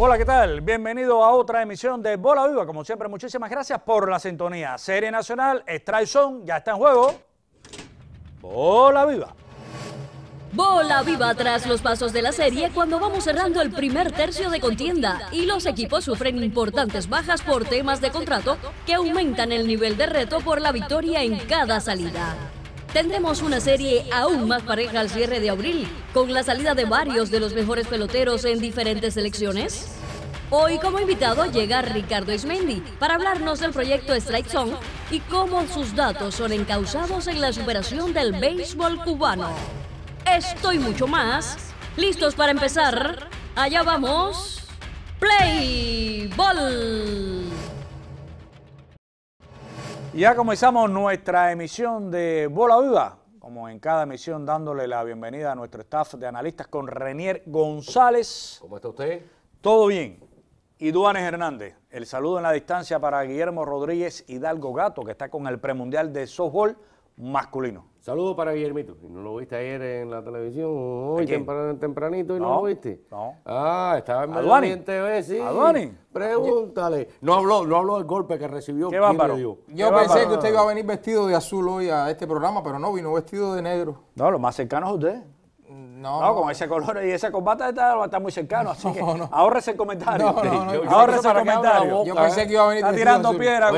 Hola, ¿qué tal? Bienvenido a otra emisión de Bola Viva. Como siempre, muchísimas gracias por la sintonía. Serie Nacional, Strike Zone, ya está en juego. Bola Viva. Bola viva tras los pasos de la serie cuando vamos cerrando el primer tercio de contienda y los equipos sufren importantes bajas por temas de contrato que aumentan el nivel de reto por la victoria en cada salida. Tendremos una serie aún más pareja al cierre de abril, con la salida de varios de los mejores peloteros en diferentes selecciones. Hoy como invitado llega Ricardo Ismendi para hablarnos del proyecto Strike Zone y cómo sus datos son encausados en la superación del béisbol cubano. Esto y mucho más. ¿Listos para empezar? Allá vamos. Play Ball. Ya comenzamos nuestra emisión de Bola Viva, como en cada emisión dándole la bienvenida a nuestro staff de analistas con Renier González. ¿Cómo está usted? Todo bien. Y Duanes Hernández, el saludo en la distancia para Guillermo Rodríguez Hidalgo Gato, que está con el premundial de softball masculino. Saludos para Guillermito. ¿No lo viste ayer en la televisión? Hoy tempranito y no, lo viste. No. Ah, estaba en la En TV, sí. Aduani. Pregúntale. No habló, no habló del golpe que recibió. Qué bárbaro. Yo pensé que usted iba a venir vestido de azul hoy a este programa, pero no, vino vestido de negro. No, lo más cercano es usted. No. con ese color y esa combata está, está muy cercano. Así que no, el comentario. Ahorres el comentario. Yo pensé ¿eh? que iba a venir. Está tirando piedra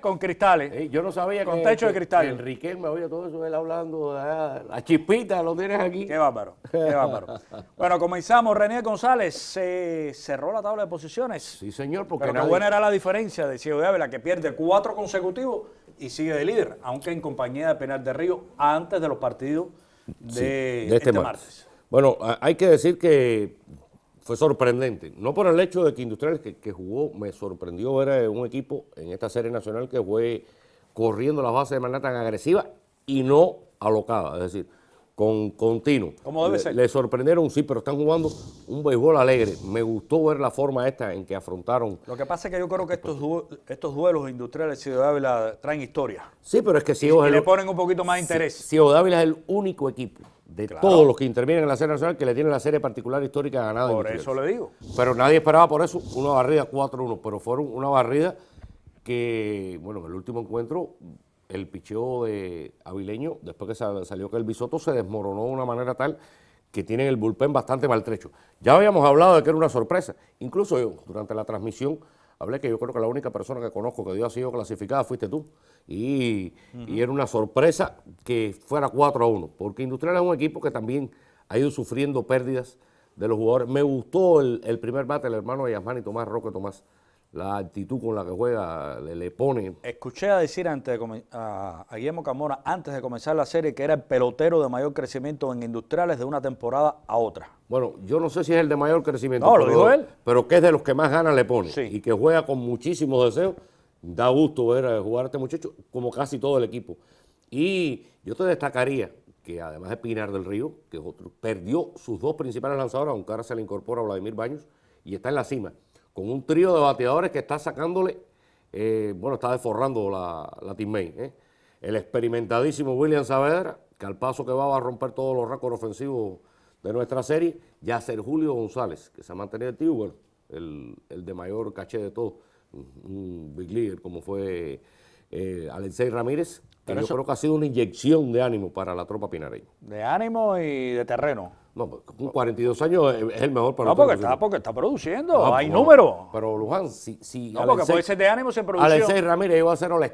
con, cristales. yo no sabía con techo de cristal. Enrique me oye todo eso, él hablando. la chispita lo tienes aquí. Qué bárbaro. Qué bárbaro. bueno, comenzamos. René González Se cerró la tabla de posiciones. Sí, señor. Porque Pero buena era la diferencia de Ciego de Ávila, que pierde cuatro consecutivos y sigue de líder, aunque en compañía de Penal de Río antes de los partidos de, este, este martes. Bueno, hay que decir que fue sorprendente, no por el hecho de que Industriales que, jugó, me sorprendió ver un equipo en esta serie nacional que fue corriendo las bases de manera tan agresiva y no alocada, es decir, con continuo. Como debe ser. Le, sorprendieron, sí, pero están jugando un béisbol alegre. Me gustó ver la forma esta en que afrontaron. Lo que pasa es que yo creo que estos, estos duelos industriales de Ciudad Ávila traen historia. Sí, pero es que si y, le ponen un poquito más de interés. Ciudad Ávila es el único equipo de todos los que intervienen en la serie nacional que le tiene la serie particular histórica ganada. Por eso le digo. Pero nadie esperaba por eso una barrida 4-1, pero fueron una barrida que, bueno, en el último encuentro el picheo de Avileño, después que salió que el bisoto, se desmoronó de una manera tal que tienen el bullpen bastante maltrecho. Ya habíamos hablado de que era una sorpresa. Incluso yo, durante la transmisión, hablé que yo creo que la única persona que conozco que dio ha sido clasificada fuiste tú. Y, era una sorpresa que fuera 4 a 1, porque Industrial es un equipo que también ha ido sufriendo pérdidas de los jugadores. Me gustó el, primer bate, el hermano de Yasmani Tomás, Roque Tomás la actitud con la que juega, le, pone. Escuché a decir antes de a, Guillermo Camora antes de comenzar la serie que era el pelotero de mayor crecimiento en industriales de una temporada a otra. Bueno, yo no sé si es el de mayor crecimiento. No, pero, lo dijo él. Pero que es de los que más ganas le pone y que juega con muchísimos deseos. Da gusto ver eh, jugar a este muchacho, como casi todo el equipo. Y yo te destacaría que además de Pinar del Río, que otro, perdió sus dos principales lanzadores, aunque ahora se le incorpora Vladimir Baños y está en la cima con un trío de bateadores que está sacándole, eh, bueno, está desforrando la, Team ¿eh? El experimentadísimo William Saavedra, que al paso que va va a romper todos los récords ofensivos de nuestra serie, ya ser Julio González, que se ha mantenido activo, el, el de mayor caché de todos, un big leader como fue eh, Alexei Ramírez, pero yo eso, creo que ha sido una inyección de ánimo para la tropa pinareña. De ánimo y de terreno. No, pues, con 42 años es el mejor para No, porque está, porque está produciendo, ah, hay pues, números. Pero Luján, si. si no, porque puede ser de ánimo sin producción. Alexei Ramírez iba a ser all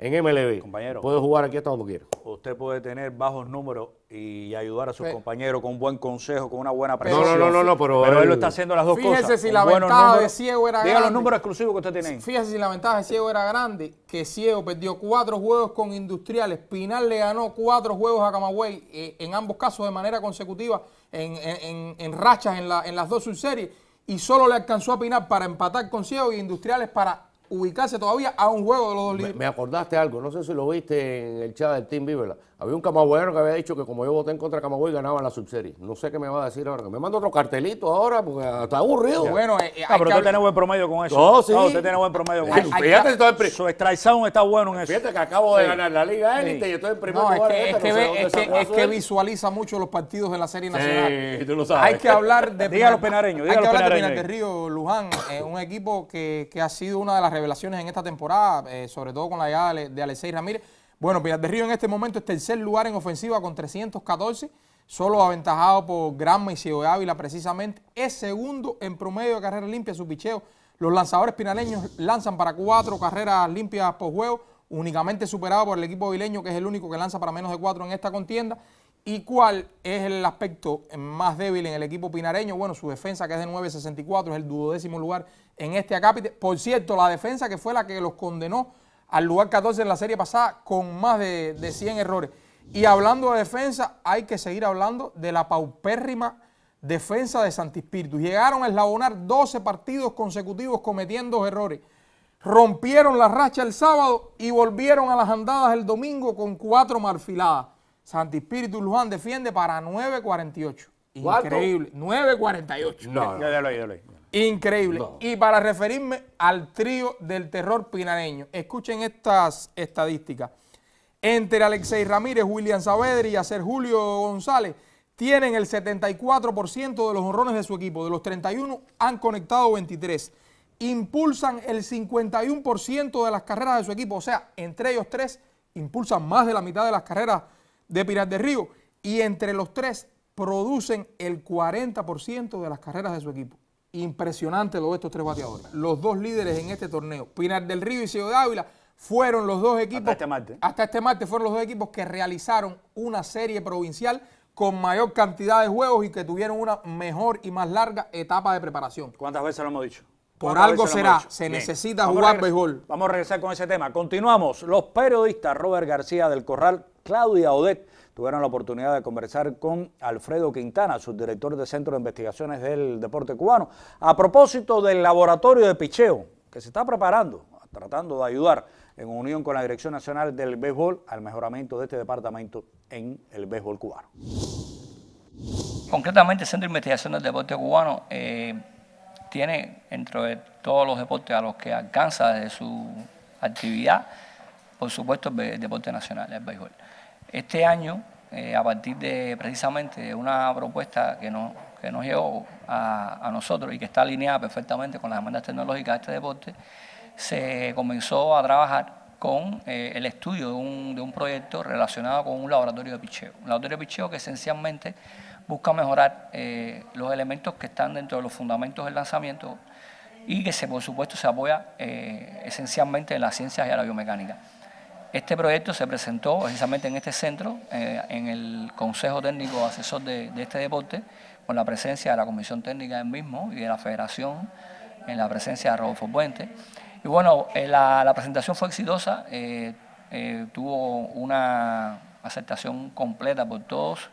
en MLB. Compañero. Puede jugar aquí hasta donde quiera. Usted puede tener bajos números y ayudar a sus compañeros con un buen consejo, con una buena presión. No, no, no, no pero, él lo eh, está haciendo las dos cosas. Fíjese si la ventaja de Ciego era grande. Diga los números exclusivos que usted tiene Fíjese si la ventaja de Ciego era grande, que Ciego perdió cuatro juegos con Industriales. Pinal le ganó cuatro juegos a Camagüey, eh, en ambos casos de manera consecutiva, en, rachas en, las dos subseries. Y solo le alcanzó a Pinal para empatar con Ciego y Industriales para ubicarse todavía a un juego de los dos libros Me, acordaste algo, no sé si lo viste en el chat del Team Vívela había un camagüero que había dicho que como yo voté en contra de Camagüey ganaba la subserie. No sé qué me va a decir ahora. me manda otro cartelito ahora porque está aburrido. Bueno, eh, eh, ah, pero tú tienes buen promedio con eso. No, oh, sí. Ah, usted tiene buen promedio con eso. fíjate, estoy Su strike está bueno en eso. Fíjate que acabo de ganar la Liga Élite y y estoy en primer lugar. Es que, es, que, visualiza mucho los partidos de la Serie Nacional. Sí, tú lo sabes. Hay que hablar de. diga los penareños. hay que hablar Río, Luján. Eh, un equipo que, que, ha sido una de las revelaciones en esta temporada, sobre todo con la llegada de, de Alexei Ramírez bueno, Pinar de Río en este momento es tercer lugar en ofensiva con 314, solo aventajado por Granma y de Ávila precisamente. Es segundo en promedio de carreras limpias, su picheo. Los lanzadores pinareños lanzan para cuatro carreras limpias por juego, únicamente superado por el equipo vileño, que es el único que lanza para menos de cuatro en esta contienda. ¿Y cuál es el aspecto más débil en el equipo pinareño? Bueno, su defensa, que es de 9.64, es el duodécimo lugar en este acápite. Por cierto, la defensa que fue la que los condenó al lugar 14 en la serie pasada con más de, 100 errores. Y hablando de defensa, hay que seguir hablando de la paupérrima defensa de Espíritu. Llegaron a eslabonar 12 partidos consecutivos cometiendo errores. Rompieron la racha el sábado y volvieron a las andadas el domingo con cuatro marfiladas. y Luján defiende para 9.48. Increíble. 9.48. No, no, no Increíble. Y para referirme al trío del terror pinareño, escuchen estas estadísticas. Entre Alexei Ramírez, William Saavedra y Acer Julio González tienen el 74% de los honrones de su equipo. De los 31 han conectado 23. Impulsan el 51% de las carreras de su equipo. O sea, entre ellos tres impulsan más de la mitad de las carreras de Pirate de Río. Y entre los tres producen el 40% de las carreras de su equipo. Impresionante lo de estos tres bateadores. Los dos líderes en este torneo, Pinar del Río y de Ávila, fueron los dos equipos. Hasta este martes. Hasta este martes fueron los dos equipos que realizaron una serie provincial con mayor cantidad de juegos y que tuvieron una mejor y más larga etapa de preparación. ¿Cuántas veces lo hemos dicho? Por algo será, se necesita jugar béisbol. Vamos a regresar con ese tema. Continuamos. Los periodistas Robert García del Corral, Claudia Odet tuvieron la oportunidad de conversar con Alfredo Quintana, subdirector del Centro de Investigaciones del Deporte Cubano, a propósito del laboratorio de picheo que se está preparando, tratando de ayudar en unión con la Dirección Nacional del Béisbol al mejoramiento de este departamento en el béisbol cubano. Concretamente, el Centro de Investigación del Deporte Cubano eh, tiene, dentro de todos los deportes a los que alcanza desde su actividad, por supuesto, el deporte nacional, el béisbol. Este año, eh, a partir de precisamente una propuesta que nos, que llegó a, nosotros y que está alineada perfectamente con las demandas tecnológicas de este deporte, se comenzó a trabajar con eh, el estudio de un, proyecto relacionado con un laboratorio de picheo. Un laboratorio de picheo que esencialmente busca mejorar eh, los elementos que están dentro de los fundamentos del lanzamiento y que por supuesto se apoya esencialmente en las ciencias y a la biomecánica. Este proyecto se presentó precisamente en este centro, eh, en el Consejo Técnico Asesor de, este deporte, con la presencia de la Comisión Técnica del mismo y de la Federación, en la presencia de Rodolfo Puente. Y bueno, eh, la, presentación fue exitosa, eh, tuvo una aceptación completa por todos,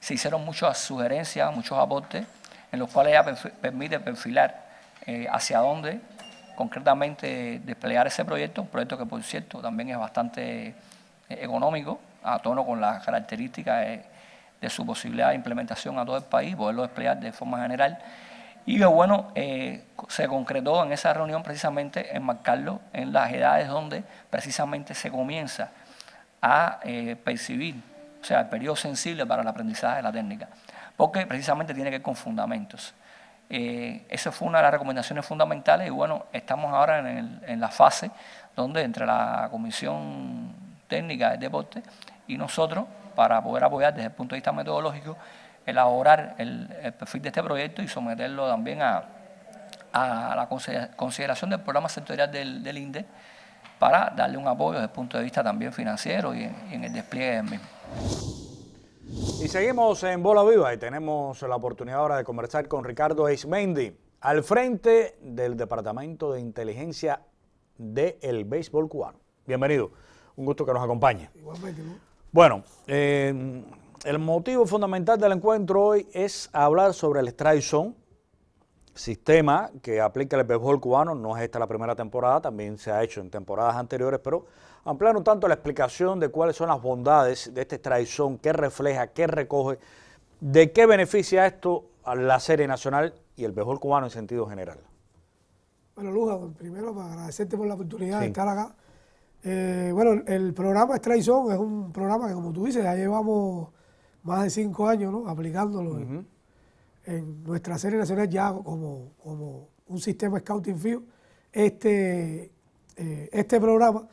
se hicieron muchas sugerencias, muchos aportes, en los cuales ya permite perfilar hacia dónde concretamente desplegar ese proyecto, un proyecto que por cierto también es bastante eh, económico, a tono con las características eh, de, su posibilidad de implementación a todo el país, poderlo desplegar de forma general. Y bueno, eh, se concretó en esa reunión precisamente enmarcarlo en las edades donde precisamente se comienza a percibir, o sea, el periodo sensible para el aprendizaje de la técnica, porque precisamente tiene que ver con fundamentos. Eh, esa fue una de las recomendaciones fundamentales y bueno, estamos ahora en, la fase donde entre la Comisión Técnica de Deporte y nosotros, para poder apoyar desde el punto de vista metodológico, elaborar el, perfil de este proyecto y someterlo también a, la consideración del programa sectorial del, INDE para darle un apoyo desde el punto de vista también financiero y en, y en el despliegue del mismo. Y seguimos en Bola Viva y tenemos la oportunidad ahora de conversar con Ricardo Eismendi, al frente del Departamento de Inteligencia del Béisbol Cubano. Bienvenido, un gusto que nos acompañe. Igualmente, Bueno, eh, el motivo fundamental del encuentro hoy es hablar sobre el strike sistema que aplica el béisbol cubano. No es esta la primera temporada, también se ha hecho en temporadas anteriores, pero ampliar un tanto la explicación de cuáles son las bondades de este traición qué refleja, qué recoge, de qué beneficia esto a la serie nacional y el mejor cubano en sentido general. Bueno, Luja, pues, primero para pues, agradecerte por la oportunidad de estar acá. Eh, bueno, el programa Traizón es un programa que, como tú dices, ya llevamos más de cinco años aplicándolo en, nuestra serie nacional ya como, como un sistema scouting field Este, eh, este programa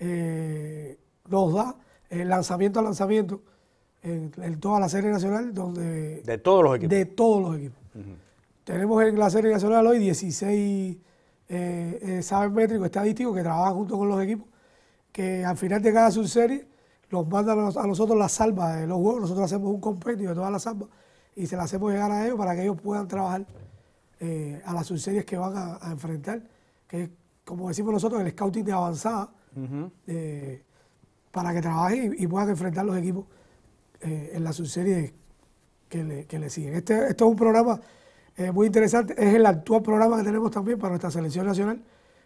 nos eh, da el eh, lanzamiento a lanzamiento en, toda la serie nacional donde de todos los equipos de todos los equipos tenemos en la serie nacional hoy 16 eh, eh sabes métricos estadísticos que trabajan junto con los equipos que al final de cada subserie los mandan a nosotros las salva de los juegos nosotros hacemos un compendio de todas las salvas y se las hacemos llegar a ellos para que ellos puedan trabajar a las subseries que van a, enfrentar que como decimos nosotros el scouting de avanzada eh, para que trabaje y, pueda puedan enfrentar los equipos eh, en la subseries que le, siguen. Este, esto es un programa eh, muy interesante, es el actual programa que tenemos también para nuestra selección nacional,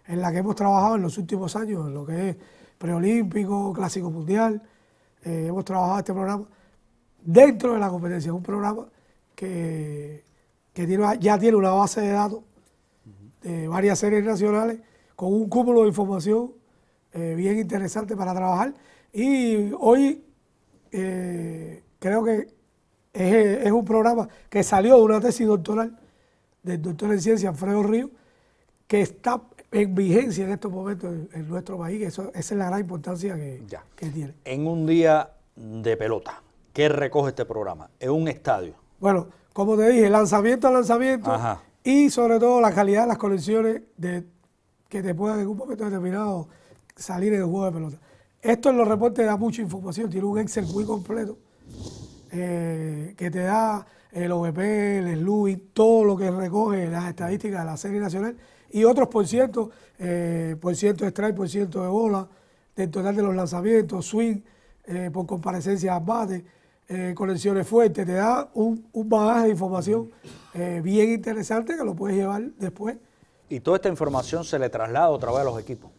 en la que hemos trabajado en los últimos años, en lo que es preolímpico, clásico mundial, hemos trabajado este programa dentro de la competencia, un programa que, tiene, ya tiene una base de datos de varias series nacionales con un cúmulo de información eh, bien interesante para trabajar. Y hoy eh, creo que es, un programa que salió de una tesis doctoral del doctor en ciencia Alfredo Río, que está en vigencia en estos momentos en, nuestro país. Eso, esa es la gran importancia que, tiene. En un día de pelota, ¿qué recoge este programa? En un estadio. Bueno, como te dije, lanzamiento a lanzamiento y sobre todo la calidad de las colecciones que te puedan en un momento determinado salir en el juego de pelota. Esto en los reportes da mucha información, tiene un Excel muy completo eh, que te da el OVP, el SLUI, todo lo que recoge las estadísticas de la serie nacional y otros por ciento, eh, por ciento de strike, por ciento de bola, del total de los lanzamientos, swing, eh, por comparecencia a bate, eh, conexiones fuertes, te da un, un bagaje de información bien interesante que lo puedes llevar después. Y toda esta información se le traslada otra vez a los equipos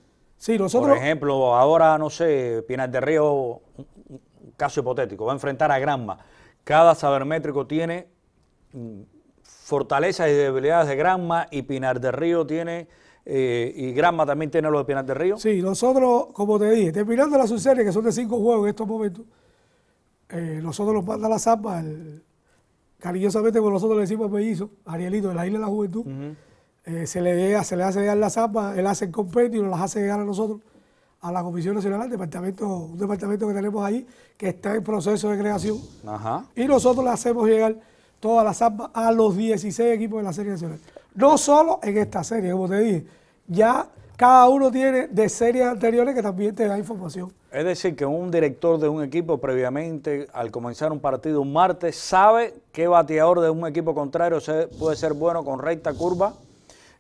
nosotros... Por ejemplo, ahora, no sé, Pinar de Río, un caso hipotético, va a enfrentar a Granma. Cada sabermétrico tiene mm, fortalezas y debilidades de Granma y Pinar de Río tiene... Eh, y Granma también tiene lo de Pinar de Río. Sí, nosotros, como te dije, terminando la subserie, que son de cinco juegos en estos momentos, eh, nosotros los manda las armas, cariñosamente con nosotros le decimos a Pellizo, Arielito, de la Isla de la Juventud, eh, se, le llega, se le hace llegar la zapa, él hace el compendio y nos las hace llegar a nosotros, a la Comisión Nacional, departamento, un departamento que tenemos ahí, que está en proceso de creación. Y nosotros le hacemos llegar todas las zapas a los 16 equipos de la Serie Nacional. No solo en esta serie, como te dije, ya cada uno tiene de series anteriores que también te da información. Es decir, que un director de un equipo previamente, al comenzar un partido un martes, sabe qué bateador de un equipo contrario puede ser bueno con recta curva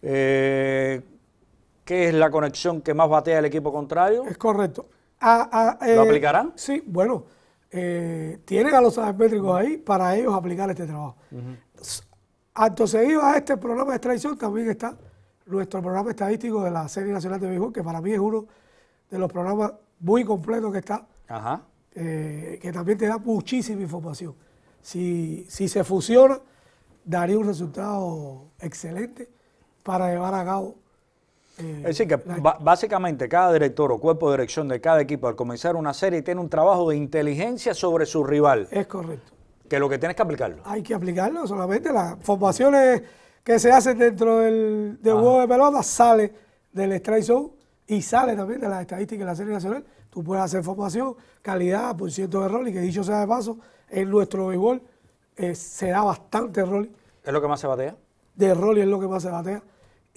eh, ¿Qué es la conexión que más batea el equipo contrario? Es correcto. Ah, ah, ¿Lo eh, aplicarán? Sí, bueno, eh, tienen a los asimétricos ahí para ellos aplicar este trabajo. Uh a este programa de extracción también está nuestro programa estadístico de la Serie Nacional de Béisbol, que para mí es uno de los programas muy completos que está, que también te da muchísima información. Si, si se fusiona, daría un resultado excelente para llevar a cabo. Eh, es decir, que básicamente cada director o cuerpo de dirección de cada equipo al comenzar una serie tiene un trabajo de inteligencia sobre su rival. Es correcto. Que lo que tienes que aplicarlo. Hay que aplicarlo, solamente las formaciones que se hacen dentro del, juego de pelota sale del strike zone y sale también de las estadísticas de la serie nacional. Tú puedes hacer formación, calidad, por ciento de rol y que dicho sea de paso, en nuestro béisbol eh, se da bastante rol. ¿Es lo que más se batea? De rol es lo que más se batea.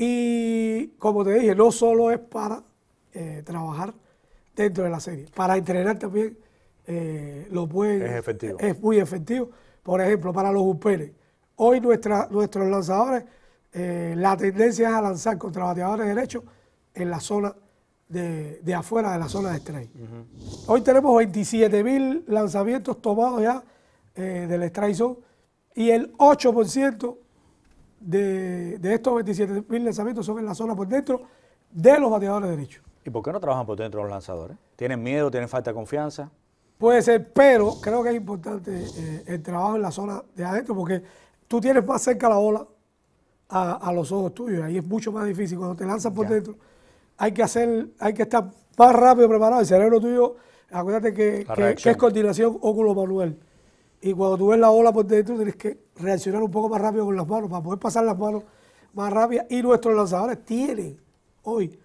Y como te dije, no solo es para eh, trabajar dentro de la serie, para entrenar también eh, lo pueden. Es muy efectivo. Por ejemplo, para los UPERES. Hoy nuestra, nuestros lanzadores, eh, la tendencia es a lanzar contra bateadores derechos en la zona de, afuera de la zona de strike. Hoy tenemos 27 mil lanzamientos tomados ya del strike zone y el 8% de, estos 27 mil lanzamientos son en la zona por dentro de los bateadores de derechos. ¿Y por qué no trabajan por dentro los lanzadores? ¿Tienen miedo? ¿Tienen falta de confianza? Puede ser, pero creo que es importante eh, el trabajo en la zona de adentro porque tú tienes más cerca la bola a, los ojos tuyos. Ahí es mucho más difícil. Cuando te lanzas por dentro, hay que hacer, hay que estar más rápido preparado. El cerebro tuyo, acuérdate que, que es coordinación óculo-manual y cuando tú ves la ola por dentro tienes que reaccionar un poco más rápido con las manos para poder pasar las manos más rápidas y nuestros lanzadores tienen hoy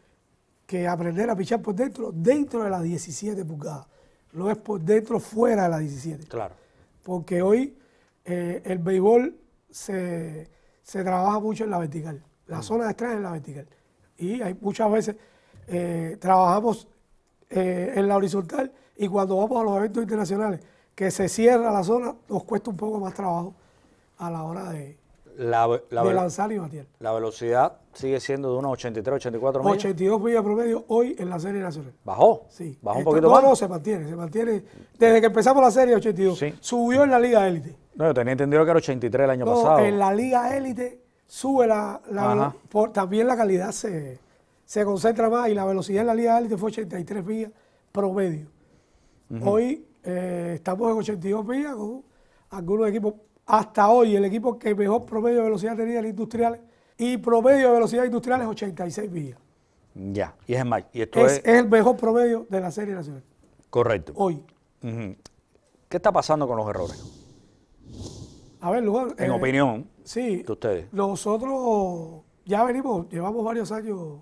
que aprender a pichar por dentro dentro de las 17 pulgadas. No es por dentro fuera de las 17. Claro. Porque hoy eh, el béisbol se, trabaja mucho en la vertical. La mm. zona de estrés es en la vertical. Y hay muchas veces eh, trabajamos eh, en la horizontal y cuando vamos a los eventos internacionales que se cierra la zona, nos cuesta un poco más trabajo a la hora de, lanzar y batir. La velocidad sigue siendo de unos 83, 84 millas. 82 millas promedio hoy en la serie nacional. ¿Bajó? Sí. ¿Bajó un poquito más? No, se mantiene, se mantiene. Desde que empezamos la serie, 82. Subió en la Liga Élite. No, yo tenía entendido que era 83 el año pasado. En la Liga Élite sube la. también la calidad se, se concentra más y la velocidad en la Liga Élite fue 83 vías promedio. Hoy eh, estamos en 82 vías con algunos equipos. Hasta hoy el equipo que mejor promedio de velocidad tenía el industrial y promedio de velocidad industrial es 86 vías Ya, y es el más. es, el mejor promedio de la serie nacional. Correcto. Hoy. ¿Qué está pasando con los errores? A ver, lugar, En eh, opinión sí, de ustedes. Nosotros ya venimos, llevamos varios años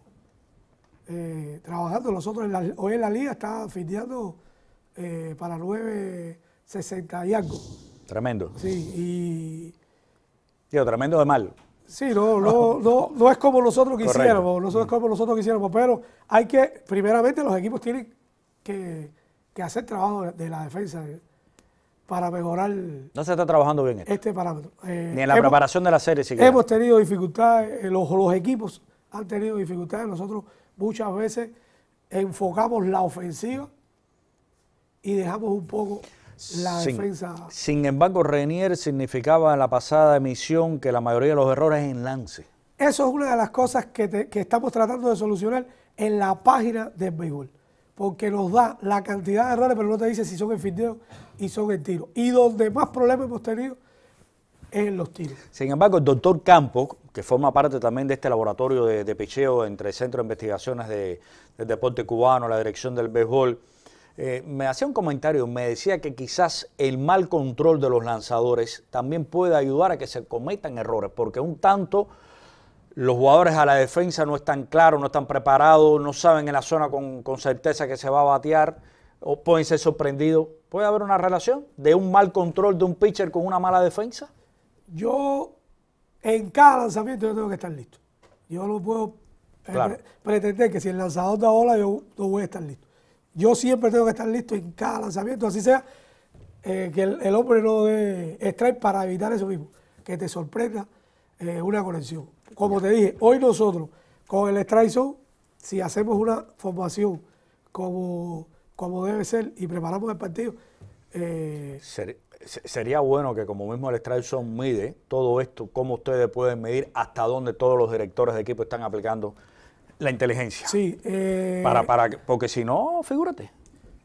eh, trabajando. Nosotros hoy en la liga está finteando eh, para para 9.60 y algo. Tremendo. Sí, y... Tío, tremendo de mal. Sí, no, no, es como nosotros quisiéramos, no es como nosotros quisiéramos, pero hay que, primeramente los equipos tienen que, hacer trabajo de, la defensa para mejorar. No se está trabajando bien este parámetro. Eh, Ni en la preparación de la serie Hemos tenido dificultades, eh, los, los equipos han tenido dificultades, nosotros muchas veces enfocamos la ofensiva y dejamos un poco la sin, defensa. Sin embargo, Renier significaba en la pasada emisión que la mayoría de los errores en lance. Eso es una de las cosas que, estamos tratando de solucionar en la página del béisbol. Porque nos da la cantidad de errores, pero no te dice si son en fildeo y son en tiro. Y donde más problemas hemos tenido es en los tiros. Sin embargo, el doctor Campo, que forma parte también de este laboratorio de, picheo entre el Centro de Investigaciones del Deporte Cubano, la Dirección del Béisbol, eh, me hacía un comentario, me decía que quizás el mal control de los lanzadores también puede ayudar a que se cometan errores, porque un tanto los jugadores a la defensa no están claros, no están preparados, no saben en la zona con, certeza que se va a batear, o pueden ser sorprendidos. ¿Puede haber una relación de un mal control de un pitcher con una mala defensa? Yo, en cada lanzamiento, tengo que estar listo. Yo no puedo pretender que si el lanzador da bola, yo no voy a estar listo. Yo siempre tengo que estar listo en cada lanzamiento, así sea, eh, que el, hombre no dé strike para evitar eso mismo, que te sorprenda eh, una conexión. Como te dije, hoy nosotros con el strike zone, si hacemos una formación como, como debe ser y preparamos el partido, eh, sería bueno que como mismo el strike zone mide todo esto, cómo ustedes pueden medir hasta dónde todos los directores de equipo están aplicando la inteligencia. Sí. Eh, para, para, porque si no, figúrate.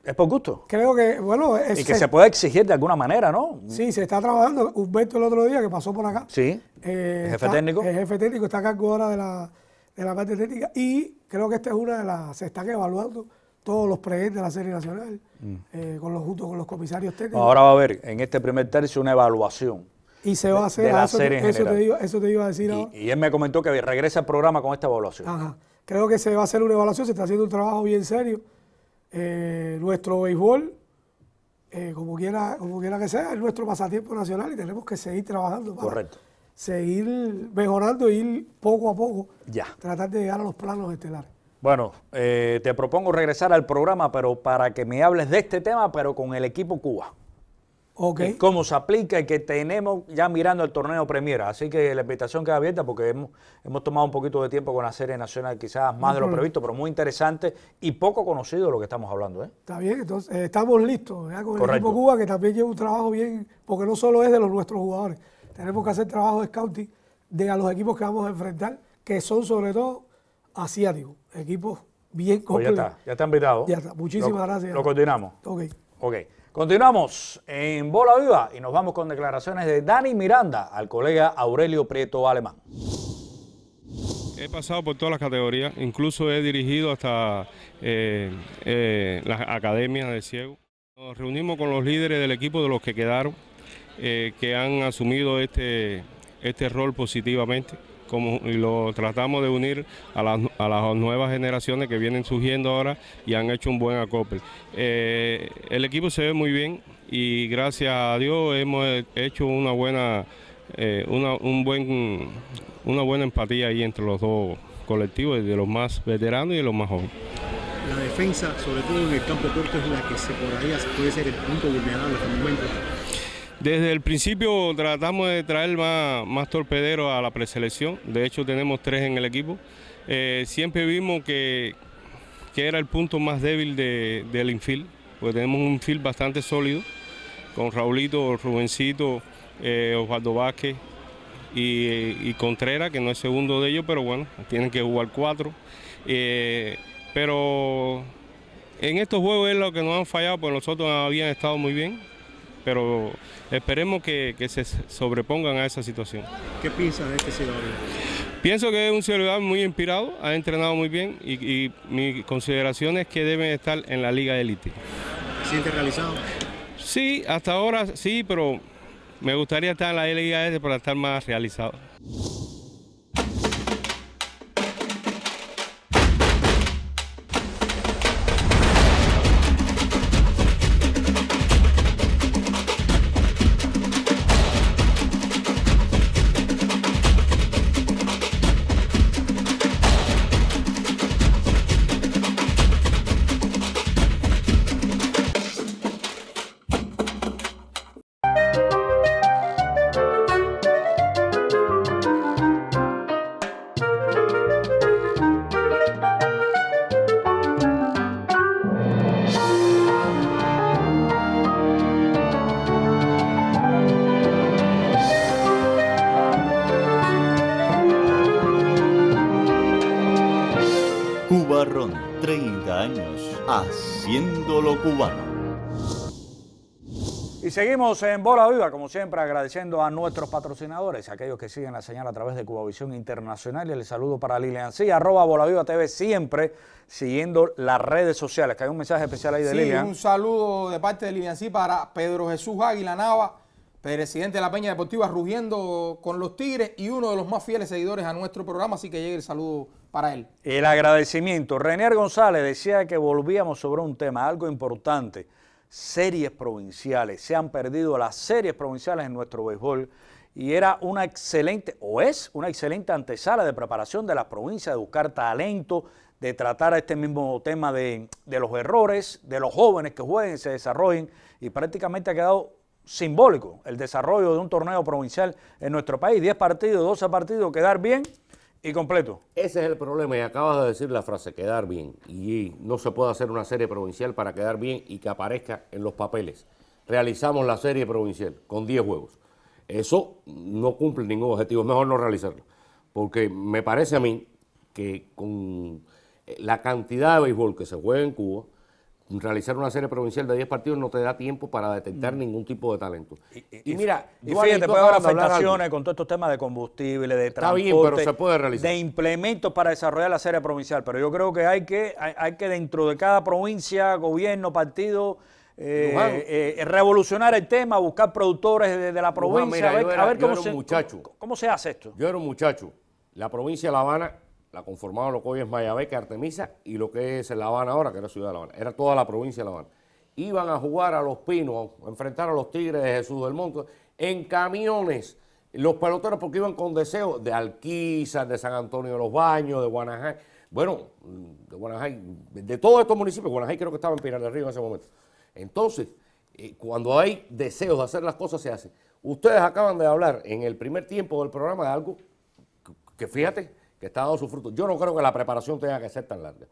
Es por gusto. Creo que, bueno. y que se, pueda puede exigir de alguna manera, ¿no? Sí, se está trabajando. Humberto el otro día que pasó por acá. Sí. Eh, el jefe técnico. El jefe técnico está a cargo ahora de la, de la parte técnica. Y creo que esta es una de las. Se están evaluando todos los proyectos de la serie nacional, mm. eh, con los, junto con los comisarios técnicos. Pues ahora va a haber en este primer tercio una evaluación. Y se va a hacer. De, la ah, eso, serie te, eso, iba, eso, te iba, a decir y, ahora. Y él me comentó que regresa al programa con esta evaluación. Ajá. Creo que se va a hacer una evaluación, se está haciendo un trabajo bien serio. Eh, nuestro béisbol, eh, como, quiera, como quiera que sea, es nuestro pasatiempo nacional y tenemos que seguir trabajando para Correcto. seguir mejorando e ir poco a poco, ya. tratar de llegar a los planos estelares. Bueno, eh, te propongo regresar al programa, pero para que me hables de este tema, pero con el equipo Cuba. Eh, cómo se aplica y que tenemos ya mirando el torneo Premier. Así que la invitación queda abierta porque hemos, tomado un poquito de tiempo con la serie nacional, quizás más de lo previsto, pero muy interesante y poco conocido lo que estamos hablando. ¿eh? Está bien, entonces eh, estamos listos con el equipo Cuba que también lleva un trabajo bien, porque no solo es de los nuestros jugadores, tenemos que hacer trabajo de scouting de a los equipos que vamos a enfrentar, que son sobre todo asiáticos, equipos bien completos. ya está, ya está invitado. Ya está, muchísimas gracias. Lo continuamos. Ok. Ok. Continuamos en Bola Viva y nos vamos con declaraciones de Dani Miranda al colega Aurelio Prieto Alemán. He pasado por todas las categorías, incluso he dirigido hasta eh, eh, las academias de ciego. Nos reunimos con los líderes del equipo de los que quedaron, eh, que han asumido este, este rol positivamente y lo tratamos de unir a las, nuevas generaciones que vienen surgiendo ahora y han hecho un buen acople. Eh, el equipo se ve muy bien y gracias a Dios hemos hecho una buena, eh, un buen, una buena empatía ahí entre los dos colectivos, de los más veteranos y los más jóvenes la defensa, sobre todo en el campo corto, es la que se, por ahí puede ser el punto vulnerable en este momento. Desde el principio tratamos de traer más, más torpederos a la preselección, de hecho tenemos tres en el equipo. Eh, siempre vimos que, era el punto más débil del infield, porque tenemos un infield bastante sólido, con Raulito, Rubencito, eh, Osvaldo Vázquez y, y Contreras, que no es segundo de ellos, pero bueno, tienen que jugar cuatro. Eh, pero en estos juegos es lo que nos han fallado, porque nosotros habían estado muy bien, pero esperemos que, se sobrepongan a esa situación. ¿Qué piensas de este ciudadano? Pienso que es un ciudadano muy inspirado, ha entrenado muy bien y, mi consideración es que debe estar en la liga élite. ¿Siente realizado? Sí, hasta ahora sí, pero me gustaría estar en la liga élite para estar más realizado. 30 años haciéndolo cubano. Y seguimos en Bola Viva, como siempre, agradeciendo a nuestros patrocinadores, aquellos que siguen la señal a través de Cubavisión Internacional. Y el saludo para Lilian arroba Bola Viva TV, siempre siguiendo las redes sociales. Que hay un mensaje especial ahí de sí, un saludo de parte de Lilian C para Pedro Jesús Águila Nava, presidente de la Peña Deportiva, rugiendo con los Tigres y uno de los más fieles seguidores a nuestro programa, así que llegue el saludo para él. El agradecimiento. René González decía que volvíamos sobre un tema, algo importante, series provinciales. Se han perdido las series provinciales en nuestro béisbol y era una excelente, o es una excelente antesala de preparación de la provincia, de buscar talento, de tratar este mismo tema de, de los errores, de los jóvenes que jueguen, se desarrollen, y prácticamente ha quedado simbólico el desarrollo de un torneo provincial en nuestro país. 10 partidos, 12 partidos, quedar bien y completo. Ese es el problema y acabas de decir la frase, quedar bien. Y no se puede hacer una serie provincial para quedar bien y que aparezca en los papeles. Realizamos la serie provincial con 10 juegos. Eso no cumple ningún objetivo, es mejor no realizarlo. Porque me parece a mí que con eh, la cantidad de béisbol que se juega en Cuba, realizar una serie provincial de 10 partidos no te da tiempo para detectar mm. ningún tipo de talento. Y, mira, y fíjate, puede haber afectaciones con todos estos temas de combustible, de Está puede realizar. de implementos para desarrollar la serie provincial, pero yo creo que hay que, hay, que dentro de cada provincia, gobierno, partido, eh, eh, eh, revolucionar el tema, buscar productores de, la provincia, a ver, cómo, se, cómo se hace esto. Yo era un muchacho. La provincia de La Habana la conformaban lo que hoy es Mayabeque, Artemisa y lo que es La Habana ahora, que era Ciudad de La Habana, era toda la provincia de La Habana. Iban a jugar a los pinos, a enfrentar a los tigres de Jesús del Monte en camiones. Los peloteros porque iban con deseos de Alquiza, de San Antonio de los Baños, de Guanajay, bueno, de Guanajay, de todos estos municipios, Guanajay creo que estaba en Pinar del Río en ese momento. Entonces, eh, cuando hay deseos de hacer las cosas, se hacen. Ustedes acaban de hablar en el primer tiempo del programa de algo que fíjate, que está dando su fruto. Yo no creo que la preparación tenga que ser tan larga.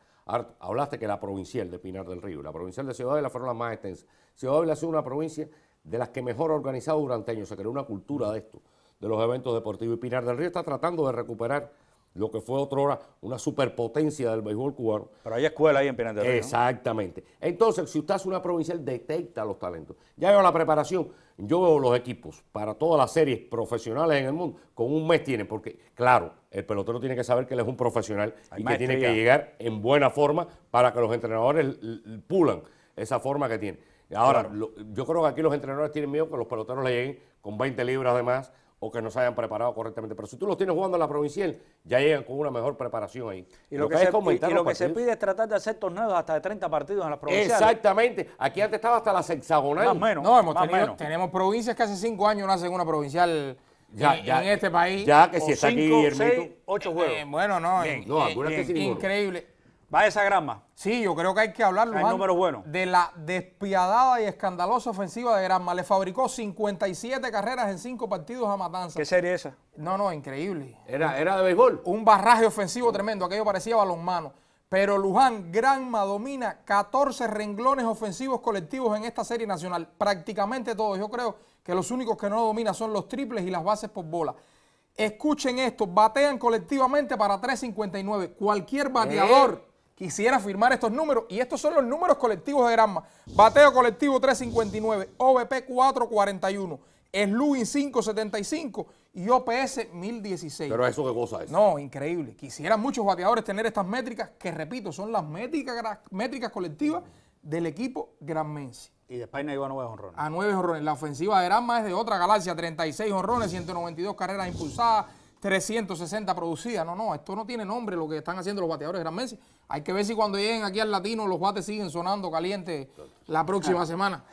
hablaste que la provincial de Pinar del Río, la provincial de Ciudad de fueron las más extensas. Ciudad la ha sido una provincia de las que mejor ha organizado durante años. Se creó una cultura de esto, de los eventos deportivos. Y Pinar del Río está tratando de recuperar lo que fue otra hora una superpotencia del béisbol cubano. Pero hay escuela ahí en Pinal Exactamente. Entonces, si usted hace una provincial, detecta los talentos. Ya veo la preparación, yo veo los equipos para todas las series profesionales en el mundo, con un mes tienen, porque claro, el pelotero tiene que saber que él es un profesional y que tiene que llegar en buena forma para que los entrenadores pulan esa forma que tiene. Ahora, yo creo que aquí los entrenadores tienen miedo que los peloteros le lleguen con 20 libras de más o que no se hayan preparado correctamente. Pero si tú los tienes jugando en la provincial, ya llegan con una mejor preparación ahí. Y lo, que, se, pide es tratar de hacer torneos hasta de 30 partidos en la provincial Exactamente. Aquí antes estaba hasta la hexagonal. No, hemos tenido, tenemos provincias que hace 5 años no hacen una provincial ya, en, este país. Ya que si está aquí aquí, Hermito. 8 juegos. Eh, bueno, no, eh, que eh, increíble. Va esa Granma? Sí, yo creo que hay que hablar Luján, de la despiadada y escandalosa ofensiva de Granma. Le fabricó 57 carreras en 5 partidos a Matanza. ¿Qué serie esa? No, no, increíble. Era, era de béisbol. Un barraje ofensivo tremendo, aquello parecía balonmano. Pero Luján, Granma domina 14 renglones ofensivos colectivos en esta serie nacional. Prácticamente todos. Yo creo que los únicos que no domina son los triples y las bases por bola. Escuchen esto, batean colectivamente para 3.59. Cualquier bateador eh quisiera firmar estos números. Y estos son los números colectivos de Granma. Bateo colectivo 359, OBP 441, Sluin 575 y OPS 1016. Pero eso qué cosa es. No, increíble. Quisiera muchos bateadores tener estas métricas que, repito, son las métricas, métricas colectivas del equipo granmense. Y de no a nueve honrones. A nueve honrones. La ofensiva de Granma es de otra galaxia, 36 honrones, 192 carreras impulsadas, 360 producidas. No, no, esto no tiene nombre lo que están haciendo los bateadores de Gran Messi. Hay que ver si cuando lleguen aquí al Latino los bates siguen sonando calientes la próxima semana.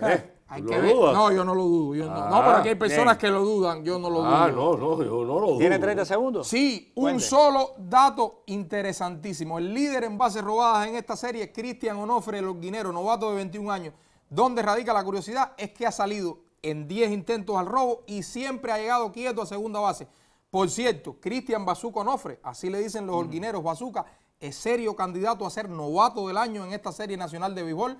Eh, hay que ver. No, yo no lo dudo. no. pero ah, aquí hay personas que lo dudan. Yo no lo ah, dudo. Ah, no, no, yo no lo dudo. ¿Tiene 30 segundos? Sí, un solo dato interesantísimo. El líder en bases robadas en esta serie es Cristian Onofre, el guinero, novato de 21 años. Donde radica la curiosidad es que ha salido en 10 intentos al robo y siempre ha llegado quieto a segunda base. Por cierto, Cristian Bazuca Onofre, así le dicen los holguineros, Bazuca es serio candidato a ser novato del año en esta serie nacional de béisbol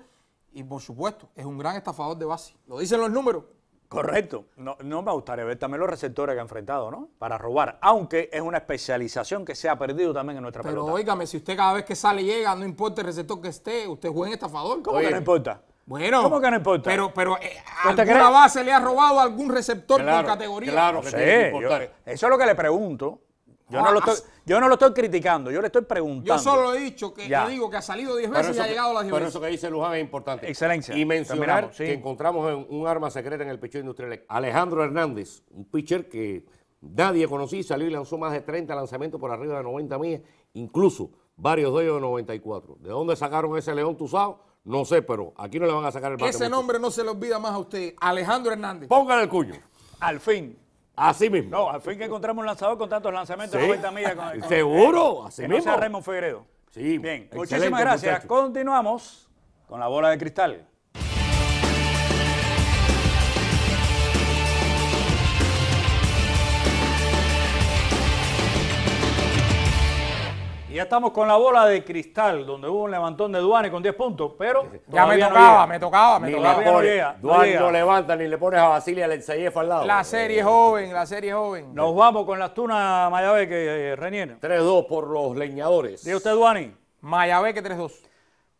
y por supuesto es un gran estafador de base. Lo dicen los números. Correcto. No, no me gustaría ver también los receptores que ha enfrentado, ¿no? Para robar, aunque es una especialización que se ha perdido también en nuestra Pero pelota. Pero óigame, si usted cada vez que sale llega, no importa el receptor que esté, usted juega en estafador. ¿Cómo no importa? Bueno, ¿Cómo que no importa? Pero, pero eh, base le ha robado algún receptor con categoría. Claro, que eso es lo que le pregunto. Yo, no lo estoy, criticando, yo le estoy preguntando. Yo solo he dicho que, digo que ha salido 10 veces y ha llegado a las 10 veces. Pero eso que dice Luján es importante. Excelencia. Y mencionar que encontramos un arma secreta en el pitcher industrial. Alejandro Hernández, un pitcher que nadie conocía, salió y lanzó más de 30 lanzamientos por arriba de 90 millas, incluso varios de ellos de 94. ¿De dónde sacaron ese león, tú no sé, pero aquí no le van a sacar el bate. Ese nombre no se le olvida más a usted, Alejandro Hernández. Póngale el cuño. Al fin. Así mismo. No, al fin que encontramos un lanzador con tantos lanzamientos de 90 millas. Con, Seguro, así mismo. No sea Raymond Figueredo. Sí. Bien, muchísimas gracias. Continuamos con la bola de cristal. ya estamos con la bola de cristal, donde hubo un levantón de Duane con 10 puntos, pero. Ya me tocaba, me tocaba, me tocaba, Duane no, levanta ni le pones a Basilia ensayé al lado. La serie joven, la serie joven. Nos vamos con las tunas Mayabeque, eh, que 3-2 por los leñadores. De usted, Duane? Mayabeque, 3-2.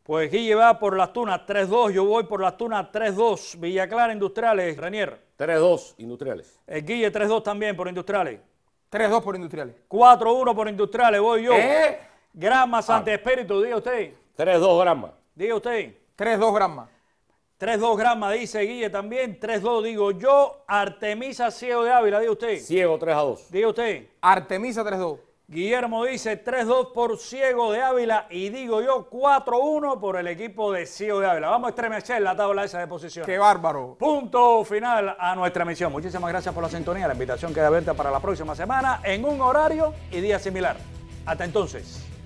Pues Guille va por las tunas 3-2, yo voy por las tunas 3-2. Villaclara Industriales, Renier. 3-2, Industriales. El eh, Guille 3-2 también por Industriales. 3-2 por Industriales. 4-1 por Industriales, voy yo. ¿Eh? Grama Santa ah. Espíritu, diga usted. 3-2 Grama. Diga usted. 3-2 Grama. 3-2 Grama, dice Guille también. 3-2 digo yo. Artemisa Ciego de Ávila, diga usted. Ciego 3-2. Diga usted. Artemisa 3-2. Guillermo dice 3-2 por Ciego de Ávila y digo yo 4-1 por el equipo de Ciego de Ávila. Vamos a estremecer la tabla esa de posición. ¡Qué bárbaro! Punto final a nuestra emisión. Muchísimas gracias por la sintonía. La invitación queda abierta para la próxima semana en un horario y día similar. Hasta entonces.